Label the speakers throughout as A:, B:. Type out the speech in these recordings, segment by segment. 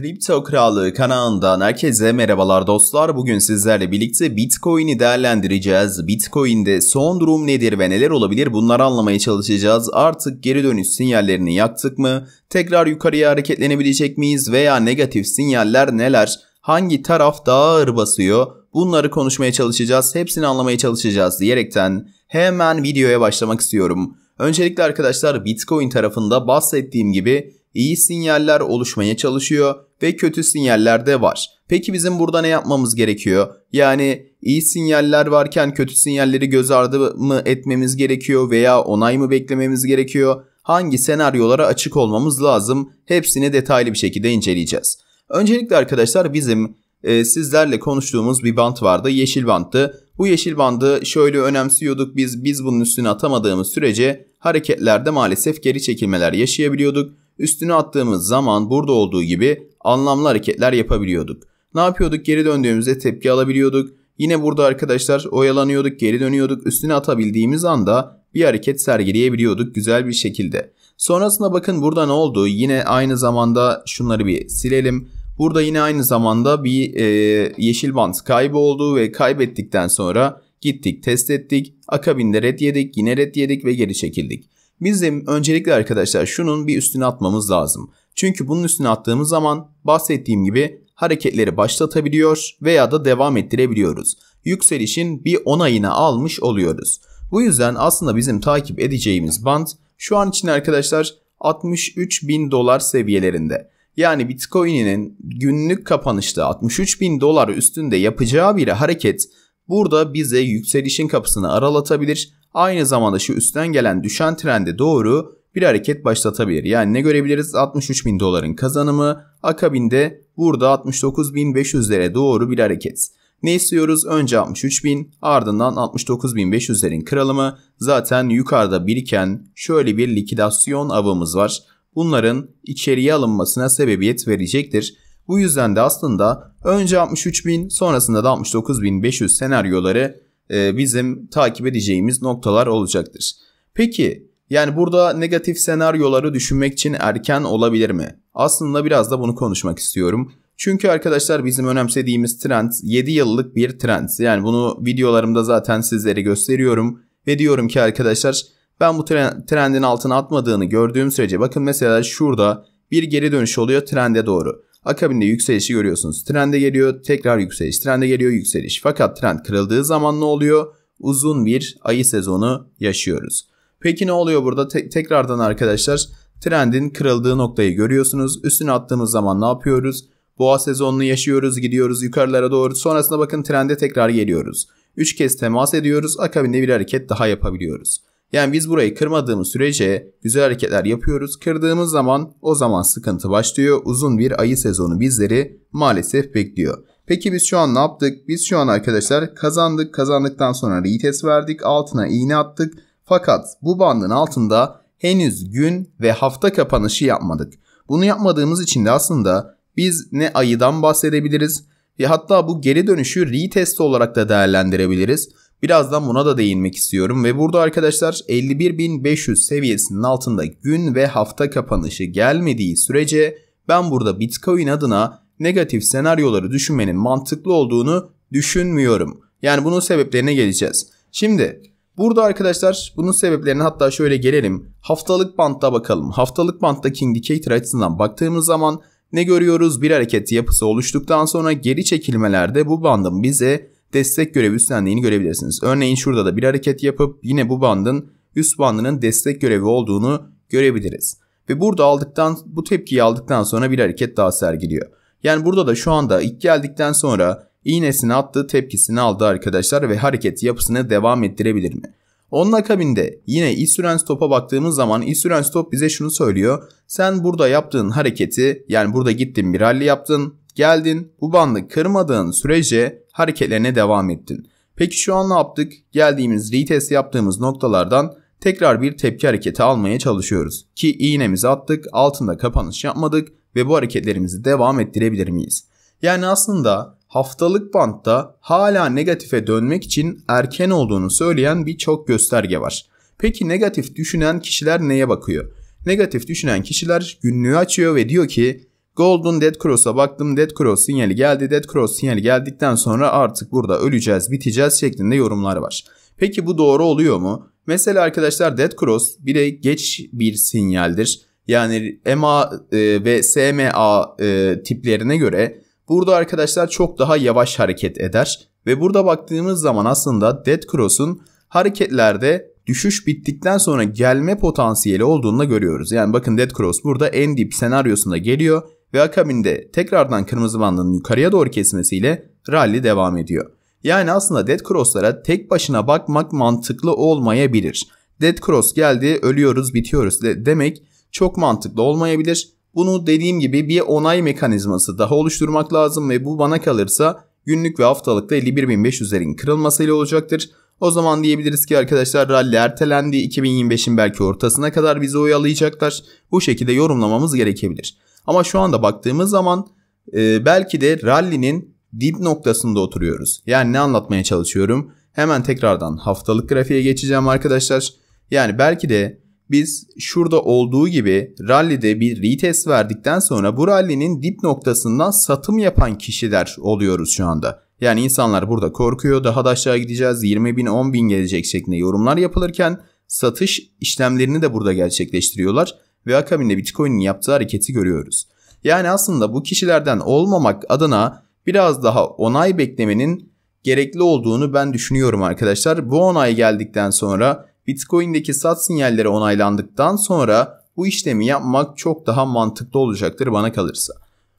A: Kripto Krallığı kanalından herkese merhabalar dostlar. Bugün sizlerle birlikte Bitcoin'i değerlendireceğiz. Bitcoin'de son durum nedir ve neler olabilir bunları anlamaya çalışacağız. Artık geri dönüş sinyallerini yaktık mı? Tekrar yukarıya hareketlenebilecek miyiz? Veya negatif sinyaller neler? Hangi taraf daha ağır basıyor? Bunları konuşmaya çalışacağız. Hepsini anlamaya çalışacağız diyerekten hemen videoya başlamak istiyorum. Öncelikle arkadaşlar Bitcoin tarafında bahsettiğim gibi iyi sinyaller oluşmaya çalışıyor ve kötü sinyaller de var. Peki bizim burada ne yapmamız gerekiyor? Yani iyi sinyaller varken kötü sinyalleri göz ardı mı etmemiz gerekiyor veya onay mı beklememiz gerekiyor? Hangi senaryolara açık olmamız lazım? Hepsini detaylı bir şekilde inceleyeceğiz. Öncelikle arkadaşlar bizim e, sizlerle konuştuğumuz bir bant vardı. Yeşil banttı. Bu yeşil bandı şöyle önemsiyorduk biz biz bunun üstüne atamadığımız sürece hareketlerde maalesef geri çekilmeler yaşayabiliyorduk. Üstüne attığımız zaman burada olduğu gibi anlamlı hareketler yapabiliyorduk. Ne yapıyorduk? Geri döndüğümüzde tepki alabiliyorduk. Yine burada arkadaşlar oyalanıyorduk, geri dönüyorduk. Üstüne atabildiğimiz anda bir hareket sergileyebiliyorduk güzel bir şekilde. Sonrasında bakın burada ne oldu? Yine aynı zamanda şunları bir silelim. Burada yine aynı zamanda bir e, yeşil bant oldu ve kaybettikten sonra gittik test ettik. Akabinde red yedik, yine red yedik ve geri çekildik. Bizim öncelikle arkadaşlar şunun bir üstüne atmamız lazım. Çünkü bunun üstüne attığımız zaman bahsettiğim gibi hareketleri başlatabiliyor veya da devam ettirebiliyoruz. Yükselişin bir onayını almış oluyoruz. Bu yüzden aslında bizim takip edeceğimiz band şu an için arkadaşlar 63 bin dolar seviyelerinde. Yani Bitcoin'in günlük kapanışta 63 bin dolar üstünde yapacağı bir hareket burada bize yükselişin kapısını aralatabilir aynı zamanda şu üstten gelen düşen trende doğru bir hareket başlatabilir. Yani ne görebiliriz? 63 bin doların kazanımı akabinde burada 69.500'lere doğru bir hareket. Ne istiyoruz? Önce 63.000 ardından 69.500'lerin kırılımı. Zaten yukarıda biriken şöyle bir likidasyon avımız var. Bunların içeriye alınmasına sebebiyet verecektir. Bu yüzden de aslında önce 63.000 sonrasında da 69.500 senaryoları e, bizim takip edeceğimiz noktalar olacaktır. Peki yani burada negatif senaryoları düşünmek için erken olabilir mi? Aslında biraz da bunu konuşmak istiyorum. Çünkü arkadaşlar bizim önemsediğimiz trend 7 yıllık bir trend. Yani bunu videolarımda zaten sizlere gösteriyorum. Ve diyorum ki arkadaşlar ben bu trendin altına atmadığını gördüğüm sürece bakın mesela şurada bir geri dönüş oluyor trende doğru. Akabinde yükselişi görüyorsunuz. Trende geliyor, tekrar yükseliş, trende geliyor, yükseliş. Fakat trend kırıldığı zaman ne oluyor? Uzun bir ayı sezonu yaşıyoruz. Peki ne oluyor burada? Te- tekrardan arkadaşlar trendin kırıldığı noktayı görüyorsunuz. Üstüne attığımız zaman ne yapıyoruz? Boğa sezonunu yaşıyoruz, gidiyoruz yukarılara doğru. Sonrasında bakın trende tekrar geliyoruz. 3 kez temas ediyoruz, akabinde bir hareket daha yapabiliyoruz. Yani biz burayı kırmadığımız sürece güzel hareketler yapıyoruz. Kırdığımız zaman o zaman sıkıntı başlıyor. Uzun bir ayı sezonu bizleri maalesef bekliyor. Peki biz şu an ne yaptık? Biz şu an arkadaşlar kazandık. Kazandıktan sonra retest verdik. Altına iğne attık. Fakat bu bandın altında henüz gün ve hafta kapanışı yapmadık. Bunu yapmadığımız için de aslında biz ne ayıdan bahsedebiliriz ve hatta bu geri dönüşü retest olarak da değerlendirebiliriz. Birazdan buna da değinmek istiyorum ve burada arkadaşlar 51.500 seviyesinin altında gün ve hafta kapanışı gelmediği sürece ben burada Bitcoin adına negatif senaryoları düşünmenin mantıklı olduğunu düşünmüyorum. Yani bunun sebeplerine geleceğiz. Şimdi burada arkadaşlar bunun sebeplerine hatta şöyle gelelim. Haftalık bantta bakalım. Haftalık banttaki indicator açısından baktığımız zaman ne görüyoruz? Bir hareket yapısı oluştuktan sonra geri çekilmelerde bu bandın bize destek görevi üstlendiğini görebilirsiniz. Örneğin şurada da bir hareket yapıp yine bu bandın üst bandının destek görevi olduğunu görebiliriz. Ve burada aldıktan bu tepkiyi aldıktan sonra bir hareket daha sergiliyor. Yani burada da şu anda ilk geldikten sonra iğnesini attı tepkisini aldı arkadaşlar ve hareket yapısını devam ettirebilir mi? Onun akabinde yine isüren stopa baktığımız zaman isüren stop bize şunu söylüyor. Sen burada yaptığın hareketi yani burada gittin bir rally yaptın geldin bu bandı kırmadığın sürece hareketlerine devam ettin. Peki şu an ne yaptık? Geldiğimiz retest yaptığımız noktalardan tekrar bir tepki hareketi almaya çalışıyoruz. Ki iğnemizi attık, altında kapanış yapmadık ve bu hareketlerimizi devam ettirebilir miyiz? Yani aslında haftalık bantta hala negatife dönmek için erken olduğunu söyleyen birçok gösterge var. Peki negatif düşünen kişiler neye bakıyor? Negatif düşünen kişiler günlüğü açıyor ve diyor ki Golden Dead Cross'a baktım. Dead Cross sinyali geldi. Dead Cross sinyali geldikten sonra artık burada öleceğiz, biteceğiz şeklinde yorumlar var. Peki bu doğru oluyor mu? Mesela arkadaşlar Dead Cross bile geç bir sinyaldir. Yani MA e, ve SMA e, tiplerine göre burada arkadaşlar çok daha yavaş hareket eder. Ve burada baktığımız zaman aslında Dead Cross'un hareketlerde düşüş bittikten sonra gelme potansiyeli olduğunu da görüyoruz. Yani bakın Dead Cross burada en dip senaryosunda geliyor ve akabinde tekrardan kırmızı bandının yukarıya doğru kesmesiyle rally devam ediyor. Yani aslında Dead Cross'lara tek başına bakmak mantıklı olmayabilir. Dead Cross geldi ölüyoruz bitiyoruz de demek çok mantıklı olmayabilir. Bunu dediğim gibi bir onay mekanizması daha oluşturmak lazım ve bu bana kalırsa günlük ve haftalıkta 51.500'lerin kırılmasıyla olacaktır. O zaman diyebiliriz ki arkadaşlar rally ertelendi 2025'in belki ortasına kadar bizi oyalayacaklar. Bu şekilde yorumlamamız gerekebilir. Ama şu anda baktığımız zaman e, belki de rally'nin dip noktasında oturuyoruz. Yani ne anlatmaya çalışıyorum? Hemen tekrardan haftalık grafiğe geçeceğim arkadaşlar. Yani belki de biz şurada olduğu gibi rally'de bir retest verdikten sonra bu rally'nin dip noktasından satım yapan kişiler oluyoruz şu anda. Yani insanlar burada korkuyor daha da aşağı gideceğiz 20 bin 10 bin gelecek şeklinde yorumlar yapılırken satış işlemlerini de burada gerçekleştiriyorlar ve akabinde Bitcoin'in yaptığı hareketi görüyoruz. Yani aslında bu kişilerden olmamak adına biraz daha onay beklemenin gerekli olduğunu ben düşünüyorum arkadaşlar. Bu onay geldikten sonra Bitcoin'deki sat sinyalleri onaylandıktan sonra bu işlemi yapmak çok daha mantıklı olacaktır bana kalırsa.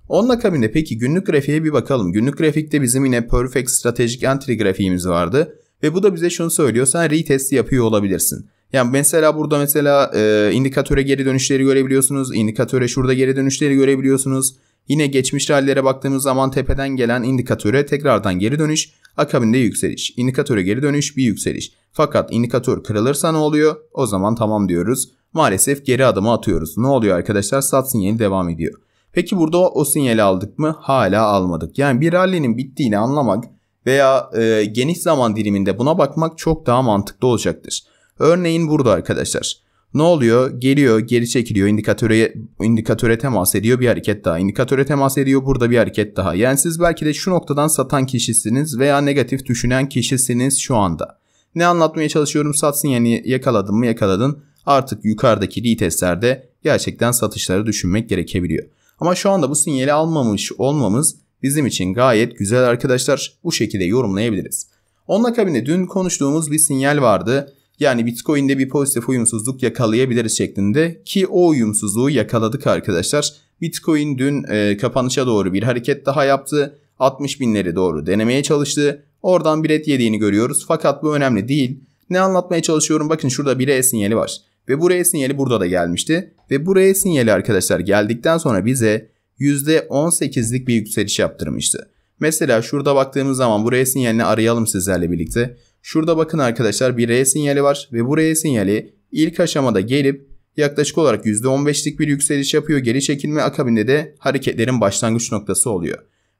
A: Onun akabinde peki günlük grafiğe bir bakalım. Günlük grafikte bizim yine Perfect Strategic Entry grafiğimiz vardı. Ve bu da bize şunu söylüyor sen retesti yapıyor olabilirsin. Yani mesela burada mesela e, indikatöre geri dönüşleri görebiliyorsunuz. İndikatöre şurada geri dönüşleri görebiliyorsunuz. Yine geçmiş rallere baktığımız zaman tepeden gelen indikatöre tekrardan geri dönüş, akabinde yükseliş. İndikatöre geri dönüş, bir yükseliş. Fakat indikatör kırılırsa ne oluyor? O zaman tamam diyoruz. Maalesef geri adımı atıyoruz. Ne oluyor arkadaşlar? Sat sinyali devam ediyor. Peki burada o sinyali aldık mı? Hala almadık. Yani bir rallinin bittiğini anlamak veya e, geniş zaman diliminde buna bakmak çok daha mantıklı olacaktır. Örneğin burada arkadaşlar. Ne oluyor? Geliyor, geri çekiliyor, indikatöre, indikatöre temas ediyor, bir hareket daha. İndikatöre temas ediyor, burada bir hareket daha. Yani siz belki de şu noktadan satan kişisiniz veya negatif düşünen kişisiniz şu anda. Ne anlatmaya çalışıyorum? Satsın yani yakaladın mı yakaladın. Artık yukarıdaki retestlerde gerçekten satışları düşünmek gerekebiliyor. Ama şu anda bu sinyali almamış olmamız bizim için gayet güzel arkadaşlar. Bu şekilde yorumlayabiliriz. Onun akabinde dün konuştuğumuz bir sinyal vardı. Yani Bitcoin'de bir pozitif uyumsuzluk yakalayabiliriz şeklinde ki o uyumsuzluğu yakaladık arkadaşlar. Bitcoin dün e, kapanışa doğru bir hareket daha yaptı. 60 binleri doğru denemeye çalıştı. Oradan bir et yediğini görüyoruz fakat bu önemli değil. Ne anlatmaya çalışıyorum bakın şurada bir E sinyali var. Ve bu R sinyali burada da gelmişti. Ve bu R sinyali arkadaşlar geldikten sonra bize %18'lik bir yükseliş yaptırmıştı. Mesela şurada baktığımız zaman bu R sinyalini arayalım sizlerle birlikte. Şurada bakın arkadaşlar bir R sinyali var ve bu R sinyali ilk aşamada gelip yaklaşık olarak %15'lik bir yükseliş yapıyor. Geri çekilme akabinde de hareketlerin başlangıç noktası oluyor.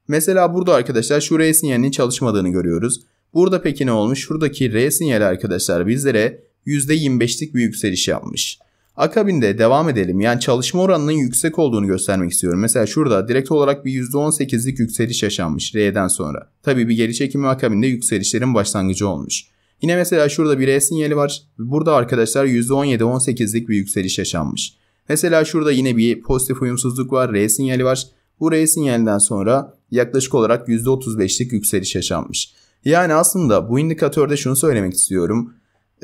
A: Mesela burada arkadaşlar şu R sinyalinin çalışmadığını görüyoruz. Burada peki ne olmuş? Şuradaki R sinyali arkadaşlar bizlere %25'lik bir yükseliş yapmış. Akabinde devam edelim. Yani çalışma oranının yüksek olduğunu göstermek istiyorum. Mesela şurada direkt olarak bir %18'lik yükseliş yaşanmış R'den sonra. Tabii bir geri çekimi akabinde yükselişlerin başlangıcı olmuş. Yine mesela şurada bir R sinyali var. Burada arkadaşlar %17-18'lik bir yükseliş yaşanmış. Mesela şurada yine bir pozitif uyumsuzluk var. R sinyali var. Bu R sinyalinden sonra yaklaşık olarak %35'lik yükseliş yaşanmış. Yani aslında bu indikatörde şunu söylemek istiyorum.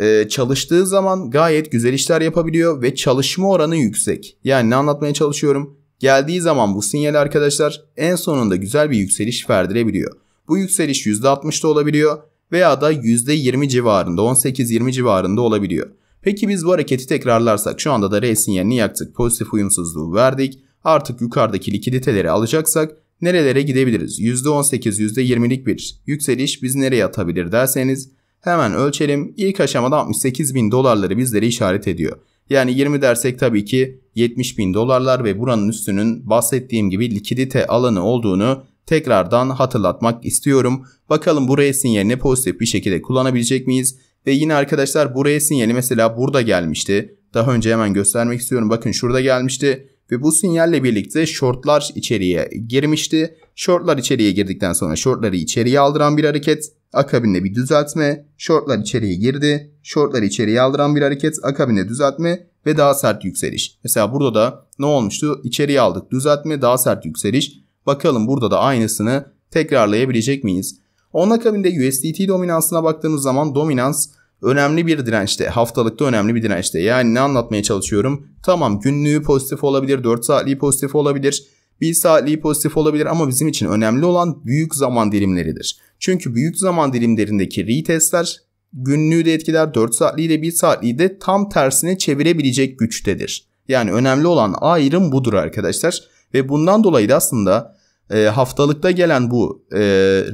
A: Ee, çalıştığı zaman gayet güzel işler yapabiliyor ve çalışma oranı yüksek. Yani ne anlatmaya çalışıyorum? Geldiği zaman bu sinyal arkadaşlar en sonunda güzel bir yükseliş verdirebiliyor. Bu yükseliş %60'da olabiliyor veya da %20 civarında 18-20 civarında olabiliyor. Peki biz bu hareketi tekrarlarsak şu anda da R sinyalini yaktık pozitif uyumsuzluğu verdik. Artık yukarıdaki likiditeleri alacaksak nerelere gidebiliriz? %18 %20'lik bir yükseliş biz nereye atabilir derseniz Hemen ölçelim. İlk aşamada 68 bin dolarları bizlere işaret ediyor. Yani 20 dersek tabii ki 70 bin dolarlar ve buranın üstünün bahsettiğim gibi likidite alanı olduğunu tekrardan hatırlatmak istiyorum. Bakalım buraya sinyalini pozitif bir şekilde kullanabilecek miyiz? Ve yine arkadaşlar buraya sinyali mesela burada gelmişti. Daha önce hemen göstermek istiyorum. Bakın şurada gelmişti ve bu sinyalle birlikte shortlar içeriye girmişti. Shortlar içeriye girdikten sonra shortları içeriye aldıran bir hareket. Akabinde bir düzeltme. Shortlar içeriye girdi. Shortları içeriye aldıran bir hareket. Akabinde düzeltme ve daha sert yükseliş. Mesela burada da ne olmuştu? İçeriye aldık düzeltme daha sert yükseliş. Bakalım burada da aynısını tekrarlayabilecek miyiz? Onun akabinde USDT dominansına baktığımız zaman dominans önemli bir dirençte, haftalıkta önemli bir dirençte. Yani ne anlatmaya çalışıyorum? Tamam günlüğü pozitif olabilir, 4 saatliği pozitif olabilir, 1 saatliği pozitif olabilir ama bizim için önemli olan büyük zaman dilimleridir. Çünkü büyük zaman dilimlerindeki retestler günlüğü de etkiler, 4 saatliği de 1 saatliği de tam tersine çevirebilecek güçtedir. Yani önemli olan ayrım budur arkadaşlar. Ve bundan dolayı da aslında e, haftalıkta gelen bu e,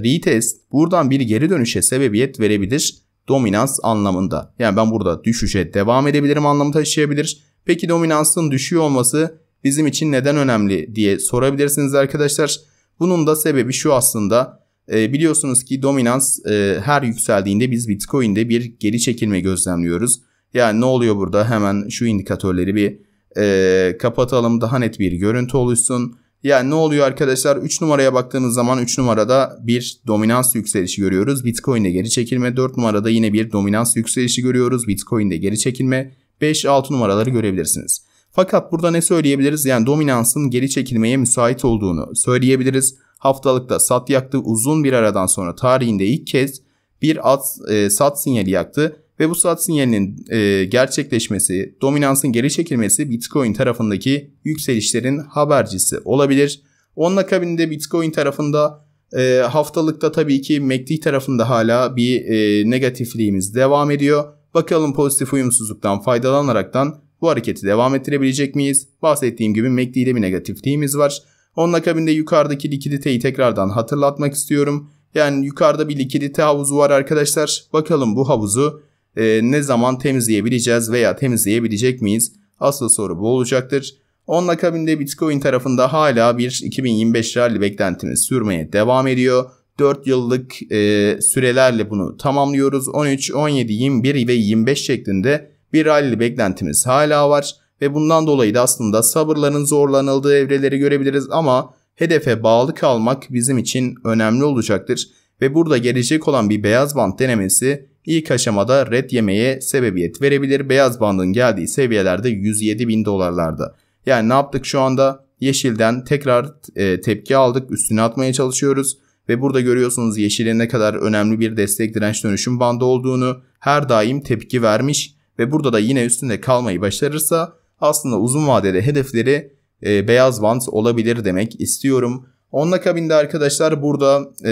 A: retest buradan bir geri dönüşe sebebiyet verebilir dominans anlamında. Yani ben burada düşüşe devam edebilirim anlamı taşıyabilir. Peki dominansın düşüyor olması bizim için neden önemli diye sorabilirsiniz arkadaşlar. Bunun da sebebi şu aslında e, biliyorsunuz ki dominans e, her yükseldiğinde biz Bitcoin'de bir geri çekilme gözlemliyoruz. Yani ne oluyor burada hemen şu indikatörleri bir e, kapatalım daha net bir görüntü oluşsun. Yani ne oluyor arkadaşlar? 3 numaraya baktığımız zaman 3 numarada bir dominans yükselişi görüyoruz. Bitcoin'de geri çekilme. 4 numarada yine bir dominans yükselişi görüyoruz. Bitcoin'de geri çekilme. 5-6 numaraları görebilirsiniz. Fakat burada ne söyleyebiliriz? Yani dominansın geri çekilmeye müsait olduğunu söyleyebiliriz. Haftalıkta sat yaktı. Uzun bir aradan sonra tarihinde ilk kez bir at, e, sat sinyali yaktı ve bu saat sinyalinin e, gerçekleşmesi, dominansın geri çekilmesi Bitcoin tarafındaki yükselişlerin habercisi olabilir. Onun akabinde Bitcoin tarafında e, haftalıkta tabii ki MACD e tarafında hala bir e, negatifliğimiz devam ediyor. Bakalım pozitif uyumsuzluktan faydalanaraktan bu hareketi devam ettirebilecek miyiz? Bahsettiğim gibi MACD'de bir negatifliğimiz var. Onun akabinde yukarıdaki likiditeyi tekrardan hatırlatmak istiyorum. Yani yukarıda bir likidite havuzu var arkadaşlar. Bakalım bu havuzu e, ne zaman temizleyebileceğiz veya temizleyebilecek miyiz? Asıl soru bu olacaktır. Onun akabinde Bitcoin tarafında hala bir 2025 rally beklentimiz sürmeye devam ediyor. 4 yıllık e, sürelerle bunu tamamlıyoruz. 13, 17, 21 ve 25 şeklinde bir rally beklentimiz hala var. Ve bundan dolayı da aslında sabırların zorlanıldığı evreleri görebiliriz ama hedefe bağlı kalmak bizim için önemli olacaktır. Ve burada gelecek olan bir beyaz band denemesi İlk aşamada red yemeye sebebiyet verebilir. Beyaz bandın geldiği seviyelerde 107 bin dolarlarda. Yani ne yaptık şu anda? Yeşilden tekrar e, tepki aldık. Üstüne atmaya çalışıyoruz. Ve burada görüyorsunuz yeşilin ne kadar önemli bir destek direnç dönüşüm bandı olduğunu her daim tepki vermiş ve burada da yine üstünde kalmayı başarırsa aslında uzun vadede hedefleri e, beyaz band olabilir demek istiyorum. Onun akabinde arkadaşlar burada e,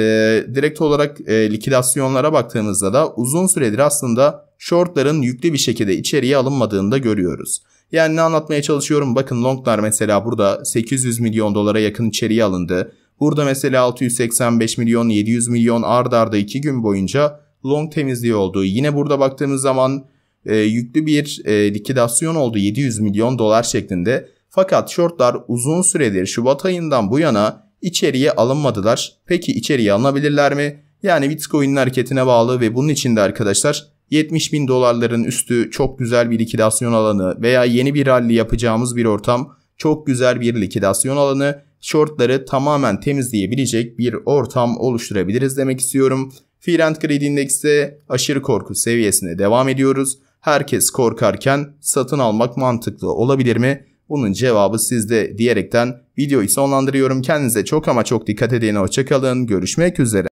A: direkt olarak e, likidasyonlara baktığımızda da uzun süredir aslında shortların yüklü bir şekilde içeriye alınmadığını da görüyoruz. Yani ne anlatmaya çalışıyorum bakın longlar mesela burada 800 milyon dolara yakın içeriye alındı. Burada mesela 685 milyon 700 milyon ardarda arda 2 gün boyunca long temizliği oldu. Yine burada baktığımız zaman e, yüklü bir e, likidasyon oldu 700 milyon dolar şeklinde. Fakat shortlar uzun süredir Şubat ayından bu yana içeriye alınmadılar. Peki içeriye alınabilirler mi? Yani Bitcoin'in hareketine bağlı ve bunun için de arkadaşlar 70 bin dolarların üstü çok güzel bir likidasyon alanı veya yeni bir rally yapacağımız bir ortam çok güzel bir likidasyon alanı shortları tamamen temizleyebilecek bir ortam oluşturabiliriz demek istiyorum. Fear and Index'te aşırı korku seviyesine devam ediyoruz. Herkes korkarken satın almak mantıklı olabilir mi? Bunun cevabı sizde diyerekten videoyu sonlandırıyorum. Kendinize çok ama çok dikkat edin. Hoşçakalın. Görüşmek üzere.